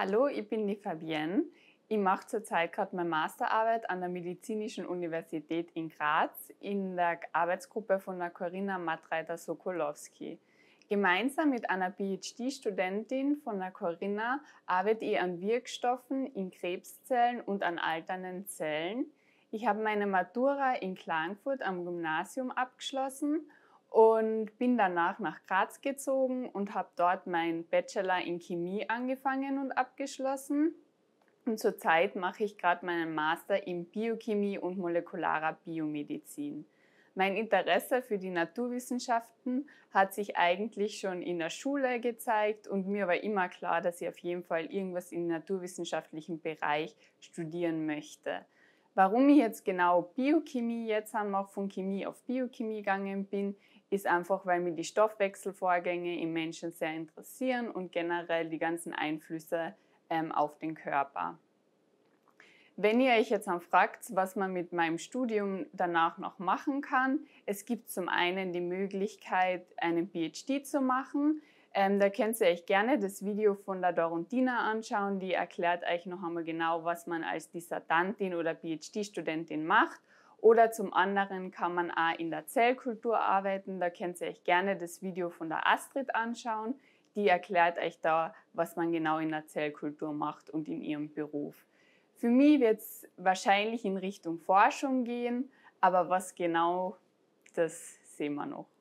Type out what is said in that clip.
Hallo, ich bin die Fabienne. Ich mache zurzeit gerade meine Masterarbeit an der Medizinischen Universität in Graz in der Arbeitsgruppe von der Corinna Matreiter-Sokolowski. Gemeinsam mit einer PhD-Studentin von der Corinna arbeite ich an Wirkstoffen in Krebszellen und an alternden Zellen. Ich habe meine Matura in Klagenfurt am Gymnasium abgeschlossen und bin danach nach Graz gezogen und habe dort meinen Bachelor in Chemie angefangen und abgeschlossen. Und zurzeit mache ich gerade meinen Master in Biochemie und molekularer Biomedizin. Mein Interesse für die Naturwissenschaften hat sich eigentlich schon in der Schule gezeigt und mir war immer klar, dass ich auf jeden Fall irgendwas im naturwissenschaftlichen Bereich studieren möchte. Warum ich jetzt genau Biochemie jetzt einmal von Chemie auf Biochemie gegangen bin, ist einfach, weil mich die Stoffwechselvorgänge im Menschen sehr interessieren und generell die ganzen Einflüsse ähm, auf den Körper. Wenn ihr euch jetzt dann fragt, was man mit meinem Studium danach noch machen kann, es gibt zum einen die Möglichkeit, einen PhD zu machen. Ähm, da könnt ihr euch gerne das Video von der Dorontina anschauen. Die erklärt euch noch einmal genau, was man als Dissertantin oder PhD-Studentin macht. Oder zum anderen kann man auch in der Zellkultur arbeiten. Da könnt ihr euch gerne das Video von der Astrid anschauen. Die erklärt euch da, was man genau in der Zellkultur macht und in ihrem Beruf. Für mich wird es wahrscheinlich in Richtung Forschung gehen, aber was genau, das sehen wir noch.